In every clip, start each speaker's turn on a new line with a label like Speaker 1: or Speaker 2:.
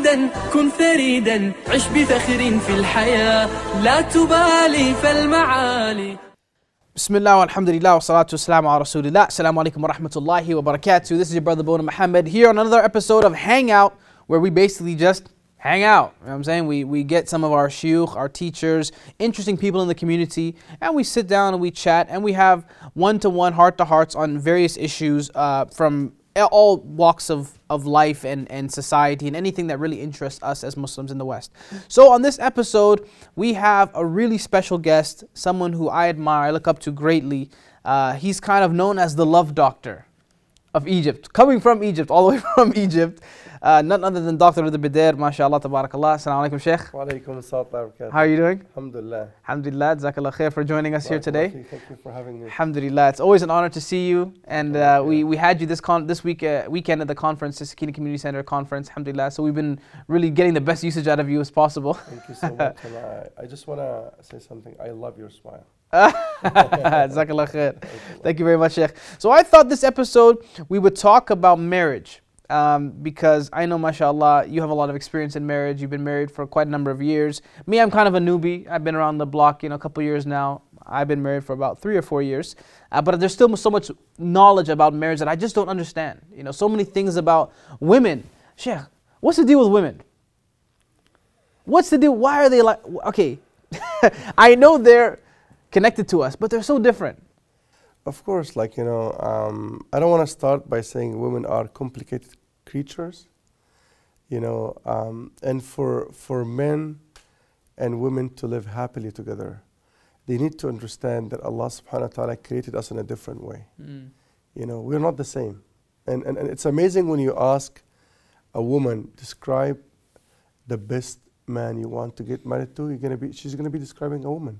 Speaker 1: وحيدا كن فريدا عش بفخر في الحياة لا تبالي فالمعالي بسم الله والحمد لله والصلاة والسلام على رسول الله السلام عليكم ورحمة الله وبركاته This is your brother Bona Muhammad here on another episode of Hangout where we basically just hang out. You know what I'm saying? We, we get some of our shiuch, our teachers, interesting people in the community, and we sit down and we chat and we have one to one, heart to hearts on various issues uh, from all walks of of life and, and society and anything that really interests us as Muslims in the West. So, on this episode, we have a really special guest, someone who I admire, I look up to greatly. Uh, he's kind of known as the love doctor of Egypt, coming from Egypt, all the way from Egypt, uh, none other than Dr. Rida Bidair, mashallah, tabarakallah. Assalamu alaikum, Sheikh. Wa
Speaker 2: alaikum How are you doing? Alhamdulillah.
Speaker 1: Alhamdulillah, Jazakallah khair for joining us here today. Thank you for having me. Alhamdulillah, it's always an honor to see you. And uh, we, we had you this con this week uh, weekend at the conference, the Sakina Community Center conference, alhamdulillah. So we've been really getting the best usage out of you as possible. Thank you so much.
Speaker 2: I, I just want to say something. I love your smile.
Speaker 1: Thank you very much, Sheikh. So I thought this episode we would talk about marriage. Um, because I know, mashallah, you have a lot of experience in marriage. You've been married for quite a number of years. Me, I'm kind of a newbie. I've been around the block, you know, a couple years now. I've been married for about three or four years, uh, but there's still so much knowledge about marriage that I just don't understand. You know, so many things about women. Sheikh, what's the deal with women? What's the deal? Why are they like? Okay, I know they're connected to us, but they're so different.
Speaker 2: Of course, like, you know, um, I don't want to start by saying women are complicated creatures, you know, um, and for, for men and women to live happily together, they need to understand that Allah subhanahu wa ta'ala created us in a different way. Mm. You know, we're not the same. And, and, and it's amazing when you ask a woman, describe the best man you want to get married to, you're gonna be, she's going to be describing a woman.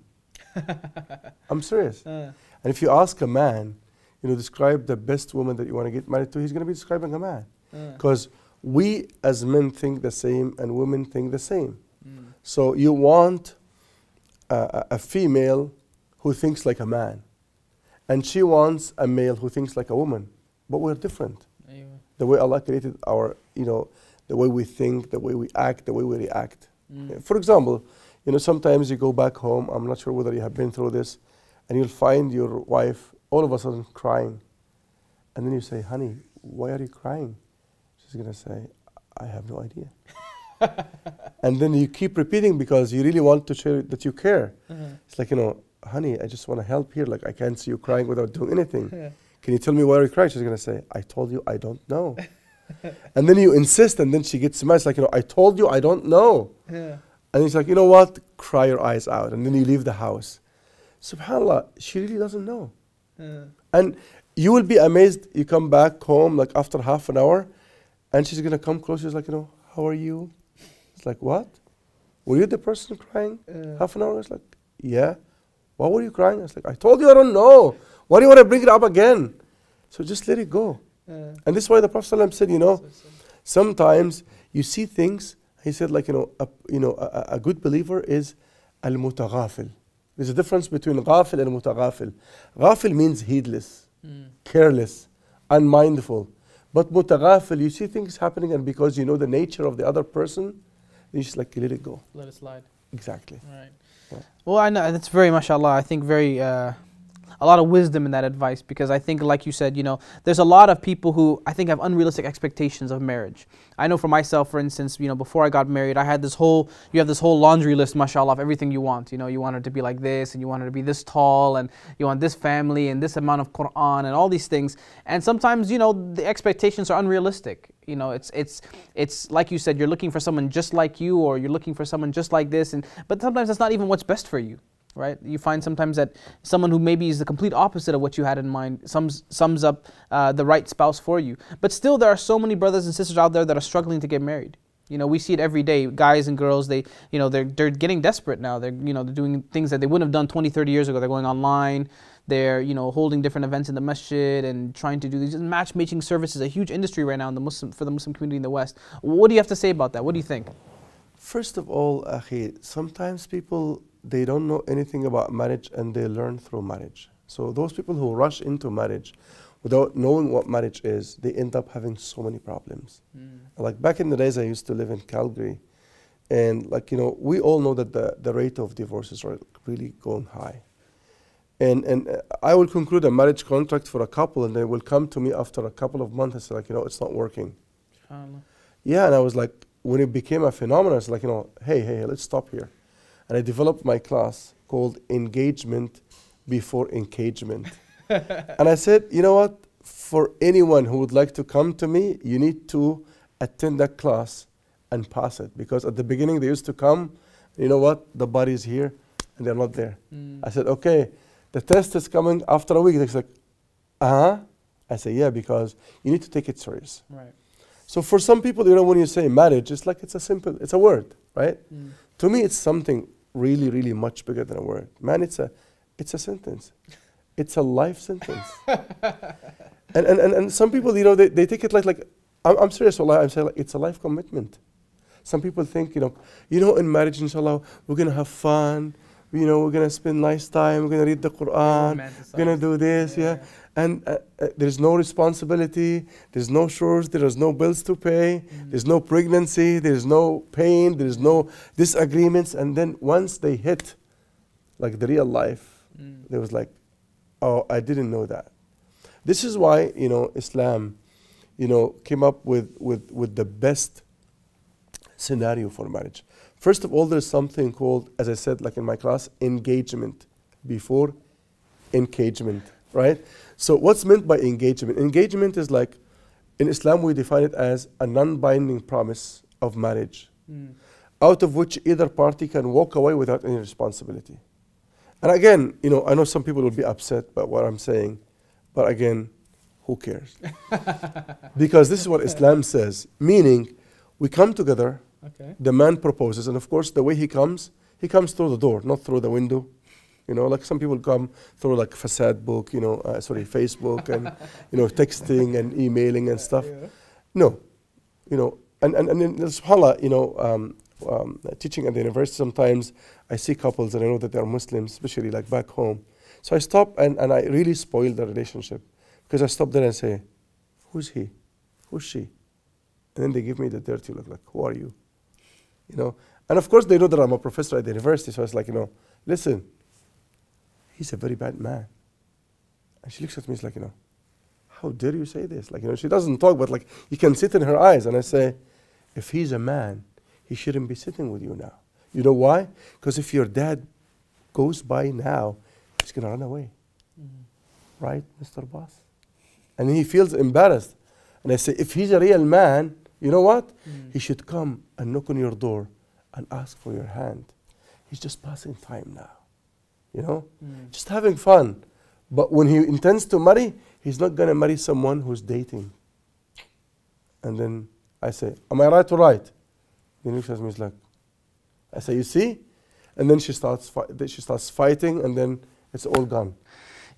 Speaker 2: I'm serious. Uh. And if you ask a man, you know, describe the best woman that you want to get married to, he's going to be describing a man. Because uh. we as men think the same and women think the same. Mm. So you want a, a, female who thinks like a man. And she wants a male who thinks like a woman. But we're different. Amen. The way Allah created our, you know, the way we think, the way we act, the way we react. Mm. For example, you know, sometimes you go back home, I'm not sure whether you have been through this, and you'll find your wife all of a sudden crying. And then you say, honey, why are you crying? She's going to say, I have no idea. and then you keep repeating because you really want to show that you care. Mm -hmm. It's like, you know, honey, I just want to help here. Like, I can't see you crying without doing anything. Yeah. Can you tell me why you crying? She's going to say, I told you I don't know. and then you insist, and then she gets mad. It's like, you know, I told you I don't know. Yeah. And he's like, you know what? Cry your eyes out. And then you leave the house. SubhanAllah, she really doesn't know. Yeah. And you will be amazed. You come back home, like after half an hour, and she's going to come close. She's like, you know, how are you? It's like, what? Were you the person crying yeah. half an hour It's like, yeah. Why were you crying? I was like, I told you I don't know. Why do you want to bring it up again? So just let it go. Yeah. And this is why the Prophet ﷺ said, you know, sometimes you see things he said like you know a, you know a, a good believer is al-mutaghafil there's a difference between ghafil and mutaghafil ghafil means heedless mm. careless unmindful but mutaghafil you see things happening and because you know the nature of the other person you just like let it go let it slide exactly right yeah.
Speaker 1: well i know that's very mashallah i think very uh, a lot of wisdom in that advice because I think, like you said, you know, there's a lot of people who I think have unrealistic expectations of marriage. I know for myself, for instance, you know, before I got married, I had this whole, you have this whole laundry list, mashallah, of everything you want. You know, you want her to be like this, and you want her to be this tall, and you want this family, and this amount of Quran, and all these things. And sometimes, you know, the expectations are unrealistic. You know, it's it's it's like you said, you're looking for someone just like you, or you're looking for someone just like this, and but sometimes that's not even what's best for you right? You find sometimes that someone who maybe is the complete opposite of what you had in mind sums, sums up uh, the right spouse for you. But still, there are so many brothers and sisters out there that are struggling to get married. You know, we see it every day. Guys and girls, they, you know, they're, they're getting desperate now. They're, you know, they're doing things that they wouldn't have done 20, 30 years ago. They're going online. They're, you know, holding different events in the masjid and trying to do these. Matchmaking service is a huge industry right now in the Muslim, for the Muslim community in the West. What do you have to say about that? What do you think?
Speaker 2: First of all, Akhi, sometimes people they don't know anything about marriage and they learn through marriage. So those people who rush into marriage without knowing what marriage is, they end up having so many problems. Mm. Like back in the days I used to live in Calgary, and like you know, we all know that the, the rate of divorces are really going high. And and uh, I will conclude a marriage contract for a couple, and they will come to me after a couple of months and say like, you know, it's not working. yeah, and I was like, when it became a phenomenon, it's like you know, hey, hey, let's stop here. And I developed my class called Engagement Before Engagement. and I said, you know what? For anyone who would like to come to me, you need to attend that class and pass it. Because at the beginning, they used to come, you know what? The body's here and they're not there. Mm. I said, okay, the test is coming after a week. It's like, uh huh. I say, yeah, because you need to take it serious. Right. So for some people, you know, when you say marriage, it's like it's a simple, it's a word, right? Mm. To me, it's something really, really much bigger than a word. Man, it's a, it's a sentence. It's a life sentence. and, and, and, and some people, you know, they, they take it like, like I'm, I'm serious, Allah, I'm saying like, it's a life commitment. Some people think, you know, you know, in marriage, inshallah, we're going to have fun you know, we're going to spend nice time, we're going to read the Quran, we're going to do this, yeah. yeah. And uh, uh, there's no responsibility, there's no chores, there's no bills to pay, mm there's no pregnancy, there's no pain, there's no disagreements. And then once they hit like the real life, mm. they was like, oh, I didn't know that. This is why, you know, Islam, you know, came up with, with, with the best scenario for marriage. First of all, there's something called, as I said, like in my class, engagement before engagement, right? So, what's meant by engagement? Engagement is like, in Islam, we define it as a non binding promise of marriage, mm. out of which either party can walk away without any responsibility. And again, you know, I know some people will be upset by what I'm saying, but again, who cares? because this is what Islam says, meaning we come together Okay. The man proposes, and of course, the way he comes, he comes through the door, not through the window. You know, like some people come through like facade book, you know, uh, sorry, Facebook and, you know, texting and emailing and stuff. Yeah. No, you know, and, and, and in subhanAllah, you know, um, um, teaching at the university sometimes, I see couples and I know that they're Muslims, especially like back home. So I stop and, and I really spoil the relationship because I stop there and say, who's he? Who's she? And then they give me the dirty look like, who are you? you know. And of course, they know that I'm a professor at the university, so I was like, you know, listen, he's a very bad man. And she looks at me, she's like, you know, how dare you say this? Like, you know, she doesn't talk, but like, you can sit in her eyes. And I say, if he's a man, he shouldn't be sitting with you now. You know why? Because if your dad goes by now, he's going to run away. Mm -hmm. Right, Mr. Boss? And he feels embarrassed. And I say, if he's a real man, you know what? Mm. He should come and knock on your door and ask for your hand. He's just passing time now. You know? Mm. Just having fun. But when he intends to marry, he's not going to marry someone who's dating. And then I say, Am I right or right? Then he says to me like, I say, You see? And then she starts, she starts fighting, and then it's all gone.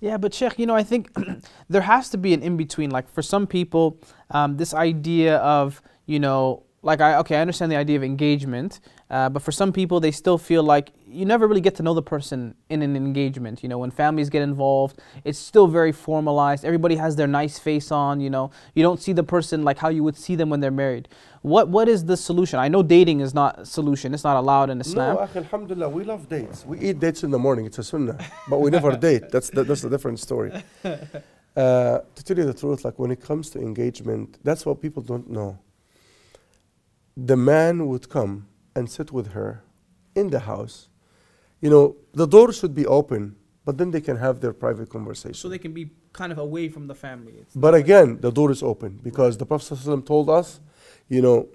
Speaker 1: Yeah, but Sheikh, you know, I think there has to be an in between. Like for some people, um, this idea of, you know, like I okay, I understand the idea of engagement, uh, but for some people, they still feel like you never really get to know the person in an engagement. You know, when families get involved, it's still very formalized. Everybody has their nice face on. You know, you don't see the person like how you would see them when they're married. What what is the solution? I know dating is not a solution. It's not allowed in Islam. No, akhi,
Speaker 2: alhamdulillah, we love dates. We
Speaker 1: eat dates in the morning.
Speaker 2: It's a sunnah, but we never date. That's the, that's a different story. Uh, to tell you the truth, like when it comes to engagement, that's what people don't know. The man would come and sit with her in the house you know, the door should be open, but then they can have their private conversation. So
Speaker 1: they can be kind of away from the family. It's
Speaker 2: but again, the door is open because the Prophet ﷺ told us, you know,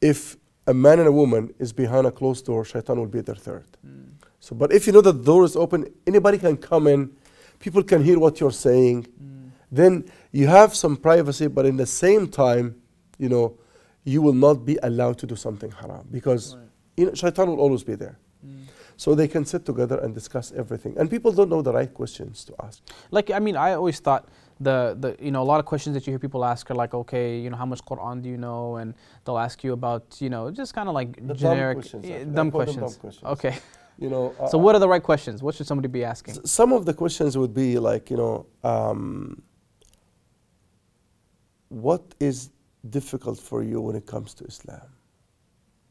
Speaker 2: if a man and a woman is behind a closed door, shaitan will be their third. Mm. So, but if you know that the door is open, anybody can come in, people can hear what you're saying. Mm. Then you have some privacy, but in the same time, you know, you will not be allowed to do something haram because right. you know, shaitan will always be there. Mm so they can sit together and discuss everything. And people don't know the right questions to ask.
Speaker 1: Like, I mean, I always thought the, the you know a lot of questions that you hear people ask are like okay you know how much Quran do you know and they'll ask you about you know just kind of like the generic dumb questions, yeah, dumb, questions. dumb, questions. okay you know uh, so what are the right questions what should somebody be asking
Speaker 2: some of the questions would be like you know um, what is difficult for you when it comes to Islam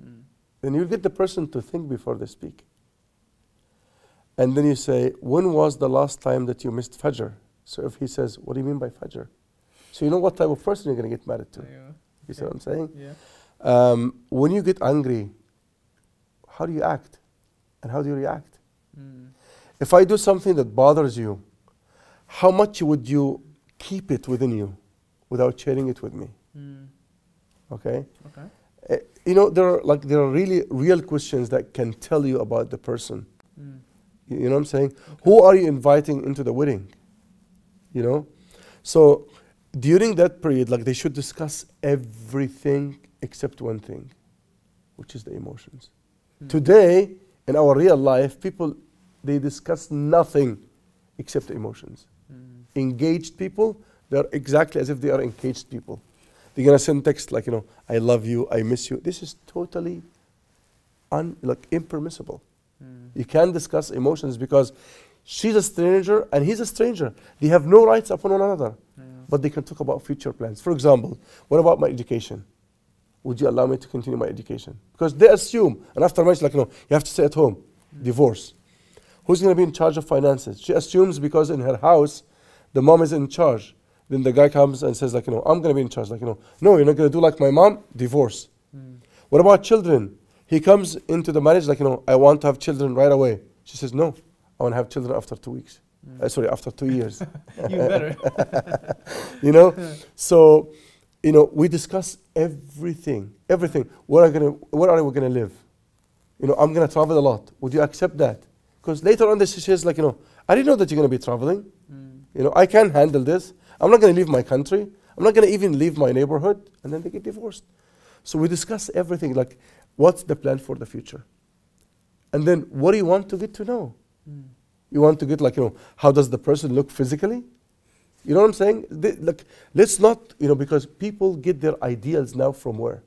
Speaker 2: mm. and you get the person to think before they speak and then you say, when was the last time that you missed Fajr? So if he says, what do you mean by Fajr? So you know what type of person you're going to get married to. You see yeah. what I'm saying? Yeah. Um, when you get angry, how do you act? And how do you react? Mm. If I do something that bothers you, how much would you keep it within you without sharing it with me? Mm. Okay? Okay. Uh, you know, there are like there are really real questions that can tell you about the person. Mm. You know what I'm saying? Who are you inviting into the wedding? You know? So during that period, like they should discuss everything except one thing, which is the emotions. Mm. Today, in our real life, people they discuss nothing except emotions. Mm. Engaged people, they're exactly as if they are engaged people. They're gonna send text like, you know, I love you, I miss you. This is totally un like impermissible. You can't discuss emotions because she's a stranger and he's a stranger. They have no rights upon one another, yeah. but they can talk about future plans. For example, what about my education? Would you allow me to continue my education? Because they assume, and after marriage, like, no, you have to stay at home, mm -hmm. divorce. Who's going to be in charge of finances? She assumes because in her house, the mom is in charge. Then the guy comes and says, like, you know, I'm going to be in charge. Like, you know, no, you're not going to do like my mom, divorce. Mm. What about children? He comes into the marriage like, you know, I want to have children right away. She says, no, I want to have children after two weeks. Mm. Uh, sorry, after two years. you better. you know, so, you know, we discuss everything, everything. Where are, gonna, where are we going to live? You know, I'm going to travel a lot. Would you accept that? Because later on, she says, like, you know, I didn't know that you're going to be traveling. Mm. You know, I can handle this. I'm not going to leave my country. I'm not going to even leave my neighborhood. And then they get divorced. So we discuss everything. Like, What's the plan for the future? And then what do you want to get to know? Mm. You want to get like, you know, how does the person look physically? You know what I'm saying? like, let's not, you know, because people get their ideals now from where?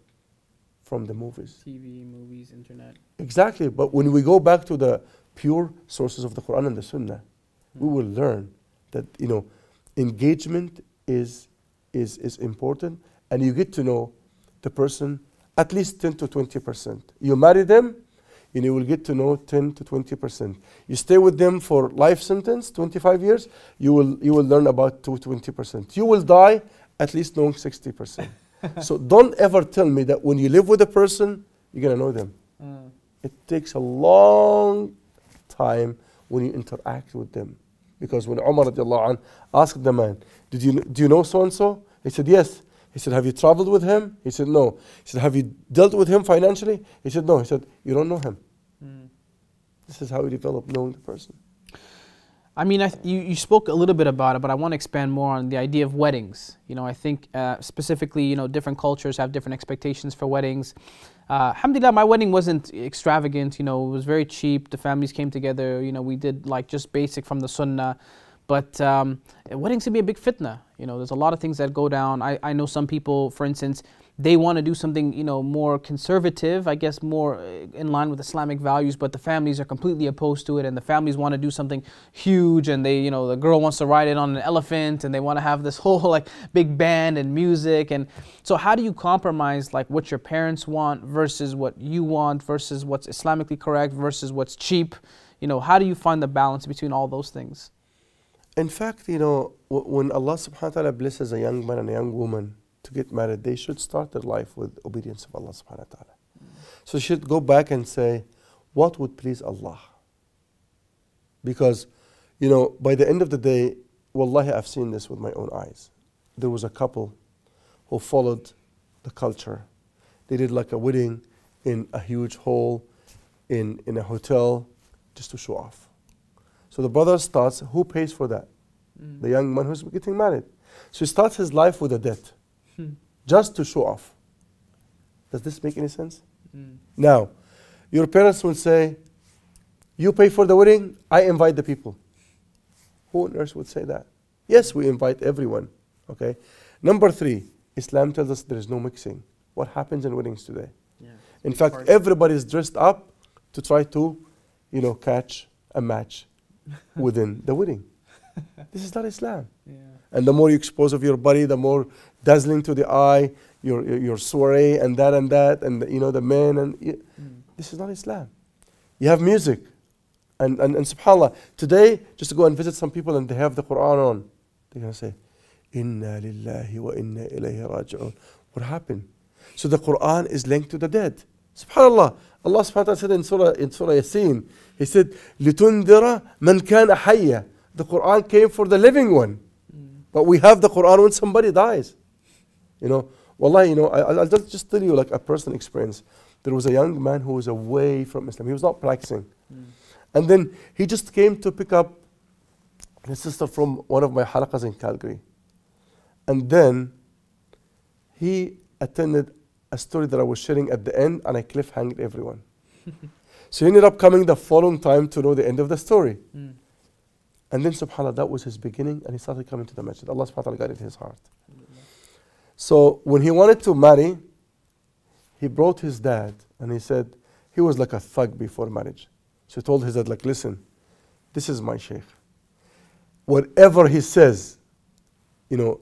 Speaker 2: From the movies.
Speaker 1: TV, movies, internet.
Speaker 2: Exactly. But when we go back to the pure sources of the Quran and the Sunnah, mm. we hmm. will learn that, you know, engagement is, is, is important and you get to know the person at least 10 to 20%. You marry them, and you will get to know 10 to 20 percent. You stay with them for life sentence, 25 years, you will, you will learn about 20 percent. You will die at least knowing 60 percent. so don't ever tell me that when you live with a person, you're going to know them. Mm. It takes a long time when you interact with them. Because when Umar asked the man, Did you, do you know so and so? He said, Yes. He said, Have you traveled with him? He said, No. He said, Have you dealt with him financially? He said, No. He said, You don't know him. Mm. This is how we develop knowing the person.
Speaker 1: I mean, I you, you spoke a little bit about it, but I want to expand more on the idea of weddings. You know, I think uh, specifically, you know, different cultures have different expectations for weddings. Uh, alhamdulillah, my wedding wasn't extravagant. You know, it was very cheap. The families came together. You know, we did like just basic from the sunnah. But um, weddings can be a big fitna. You know, there's a lot of things that go down. I, I know some people, for instance, they want to do something, you know, more conservative, I guess more uh, in line with Islamic values, but the families are completely opposed to it and the families want to do something huge and they, you know, the girl wants to ride it on an elephant and they want to have this whole like big band and music and so how do you compromise like what your parents want versus what you want versus what's Islamically correct versus what's cheap? You know, how do you find the balance between all those things?
Speaker 2: In fact, you know, when Allah subhanahu wa ta'ala blesses a young man and a young woman to get married, they should start their life with obedience of Allah subhanahu wa ta'ala. So she should go back and say, what would please Allah? Because, you know, by the end of the day, wallahi, I've seen this with my own eyes. There was a couple who followed the culture. They did like a wedding in a huge hall, in, in a hotel, just to show off. So the brother starts, who pays for that? Mm. The young man who's getting married. So he starts his life with a debt, hmm. just to show off. Does this make any sense? Mm. Now, your parents will say, You pay for the wedding, I invite the people. Who on earth would say that? Yes, we invite everyone. Okay. Number three, Islam tells us there is no mixing. What happens in weddings today? Yeah, in fact, everybody is dressed up to try to, you know, catch a match. within the wedding. This is not Islam. Yeah. And the more you expose of your body, the more dazzling to the eye, your, your soiree and that and that, and you know, the men. and mm. This is not Islam. You have music. And, and, and subhanAllah, today, just to go and visit some people and they have the Quran on, they're going to say, Inna lillahi wa inna ilayhi raji'un. What happened? So the Quran is linked to the dead. Subhanallah. Allah subhanahu wa ta'ala said in Surah, in Surah Yasin, He said, لِتُنْذِرَ مَنْ كَانَ حَيَّ The Quran came for the living one. But we have the Quran when somebody dies. You know, Wallah, you know, I, will just tell you like a personal experience. There was a young man who was away from Islam. He was not practicing. Mm. And then he just came to pick up his sister from one of my halakas in Calgary. And then he attended a story that I was sharing at the end and I cliffhanged everyone. so he ended up coming the following time to know the end of the story. Mm. And then subhanAllah, that was his beginning and he started coming to the masjid. Allah subhanahu wa ta'ala guided his heart. So when he wanted to marry, he brought his dad and he said, he was like a thug before marriage. So he told his dad, like, listen, this is my sheikh. Whatever he says, you know,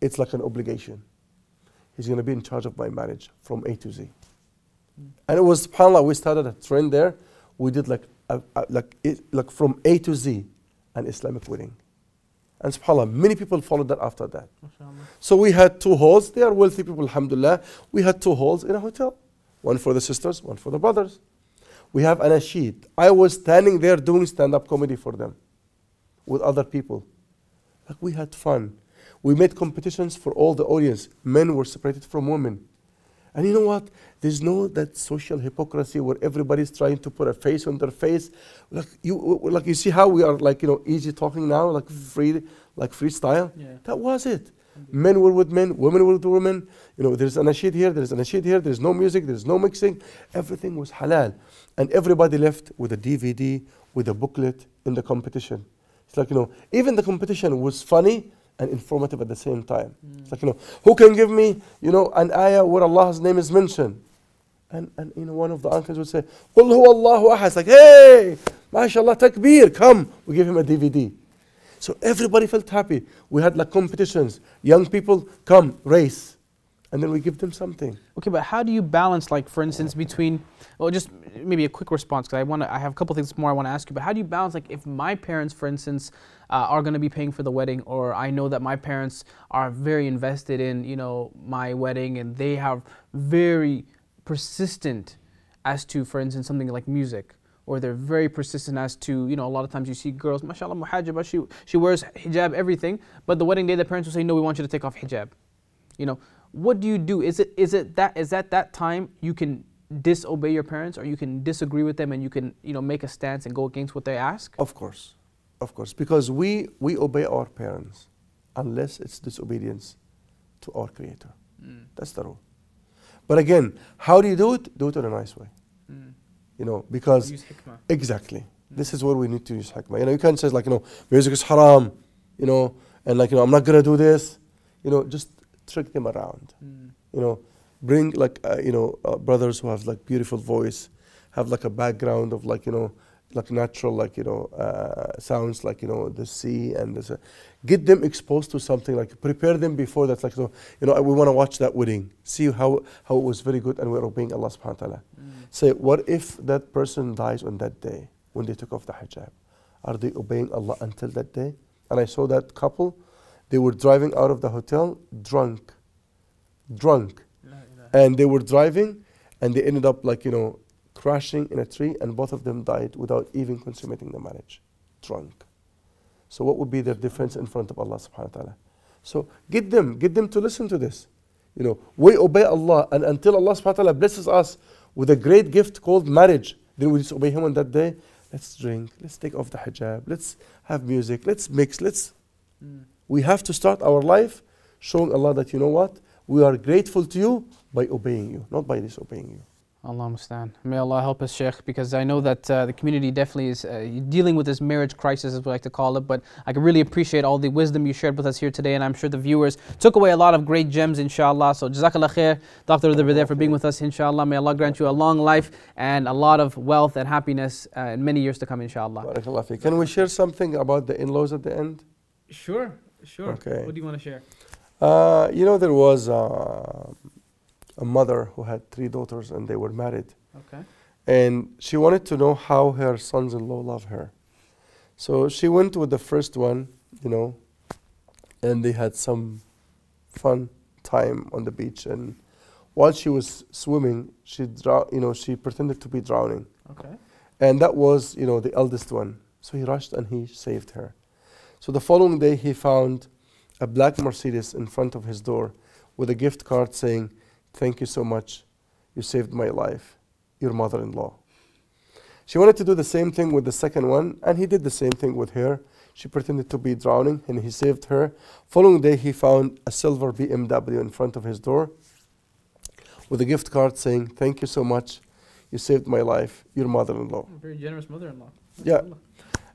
Speaker 2: it's like an obligation he's going to be in charge of my marriage from A to Z. Mm. And it was subhanallah, we started a trend there. We did like a, a, like it, like from A to Z, an Islamic wedding. And subhanAllah, many people followed that after that. So we had two halls. They are wealthy people, alhamdulillah. We had two halls in a hotel one for the sisters, one for the brothers. We have an ashid. I was standing there doing stand up comedy for them with other people. Like we had fun. We made competitions for all the audience. Men were separated from women. And you know what? There's no that social hypocrisy where everybody's trying to put a face on their face. Like you, like you see how we are like you know easy talking now, like free, like freestyle. Yeah. That was it. Mm-hmm. Men were with men, women were with women. You know, there's an ashid here, there's an ashid here. There's no music, there's no mixing. Everything was halal, and everybody left with a DVD, with a booklet in the competition. It's like you know, even the competition was funny and informative at the same time. Mm. It's like, you know, who can give me, you know, an ayah where Allah's name is mentioned? And, and you know, one of the uncles would say, قُلْ Allahu Ahad." like, hey, mashallah, takbir, come. We give him a DVD. So everybody felt happy. We had like competitions. Young people, come, race. And then we give them something.
Speaker 1: Okay, but how do you balance, like, for instance, between, well, just maybe a quick response, because I, wanna, I have a couple things more I want to ask you, but how do you balance, like, if my parents, for instance, uh, are going to be paying for the wedding or i know that my parents are very invested in you know my wedding and they have very persistent as to for instance something like music or they're very persistent as to, you know, a lot of times you see girls, mashallah, muhajiba, she, she wears hijab, everything, but the wedding day the parents will say, no, we want you to take off hijab. You know, what do you do? Is it, is it that, is that that time you can disobey your parents or you can disagree with them and you can, you know, make a stance and go against what they ask?
Speaker 2: Of course. Of course, because we, we obey our parents unless it's disobedience to our Creator. Mm. That's the rule. But again, how do you do it? Do it in a nice way. Mm. You know, because. Use hikmah. Exactly. Mm. This is where we need to use hikmah. You know, you can't say, like, you know, music is haram, you know, and like, you know, I'm not going to do this. You know, just trick them around. Hmm. You know, bring like, uh, you know, uh, brothers who have like beautiful voice, have like a background of like, you know, like natural, like you know, uh, sounds like you know the sea and get them exposed to something. Like prepare them before that. Like so, you know, we want to watch that wedding. See how how it was very good, and we're obeying Allah Subhanahu wa Taala. Mm. Say, what if that person dies on that day when they took off the hijab? Are they obeying Allah until that day? And I saw that couple. They were driving out of the hotel drunk, drunk, and they were driving, and they ended up like you know crashing in a tree, and both of them died without even consummating the marriage, drunk. So what would be their defense in front of Allah subhanahu wa ta'ala? So get them, get them to listen to this. You know, we obey Allah, and until Allah subhanahu wa ta'ala blesses us with a great gift called marriage, then we disobey Him on that day. Let's drink, let's take off the hijab, let's have music, let's mix, let's. Mm. We have to start our life showing Allah that you know what? We are grateful to you by obeying you, not by disobeying you.
Speaker 1: Allah mustan. May Allah help us, Sheikh, because I know that uh, the community definitely is uh, dealing with this marriage crisis, as we like to call it. But I can really appreciate all the wisdom you shared with us here today, and I'm sure the viewers took away a lot of great gems, inshallah. So, Jazakallah khair, Dr. Udhir there for being with us, inshallah. May Allah grant you a long life and a lot of wealth and happiness uh, in many years to come, inshallah. Can we share
Speaker 2: something about the in laws at the end? Sure, sure. Okay. What do you want to share? Uh, you know, there was. Uh, a mother who had three daughters and they were married. Okay. And she wanted to know how her sons in law love her. So she went with the first one, you know, and they had some fun time on the beach. And while she was swimming, she drow- you know, she pretended to be drowning. Okay. And that was, you know, the eldest one. So he rushed and he saved her. So the following day, he found a black Mercedes in front of his door with a gift card saying, Thank you so much. You saved my life. Your mother in law. She wanted to do the same thing with the second one, and he did the same thing with her. She pretended to be drowning, and he saved her. Following day, he found a silver BMW in front of his door with a gift card saying, Thank you so much. You saved my life. Your mother in law. Very
Speaker 1: generous mother in law. Yeah.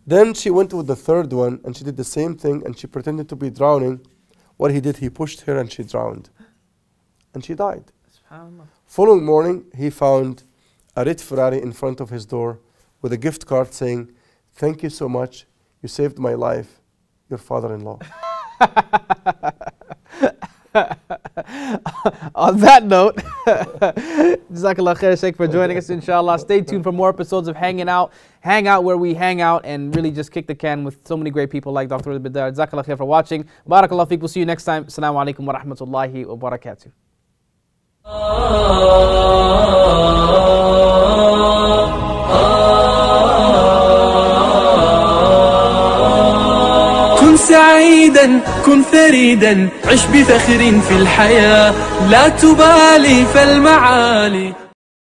Speaker 2: Then she went with the third one, and she did the same thing, and she pretended to be drowning. What he did, he pushed her, and she drowned and she died. Following morning, he found a red Ferrari in front of his door with a gift card saying, Thank you so much. You saved my life. Your father in law.
Speaker 1: On that note, Jazakallah khair, Sheikh, for joining us, inshallah. Stay tuned for more episodes of Hanging Out. Hang out where we hang out and really just kick the can with so many great people like Dr. Bidar. Jazakallah khair for watching. Barakallah fiqh. We'll see you next time. Assalamu alaikum wa rahmatullahi wa barakatuh. كن سعيدا كن فريدا عش بفخر في الحياة لا تبالي فالمعالي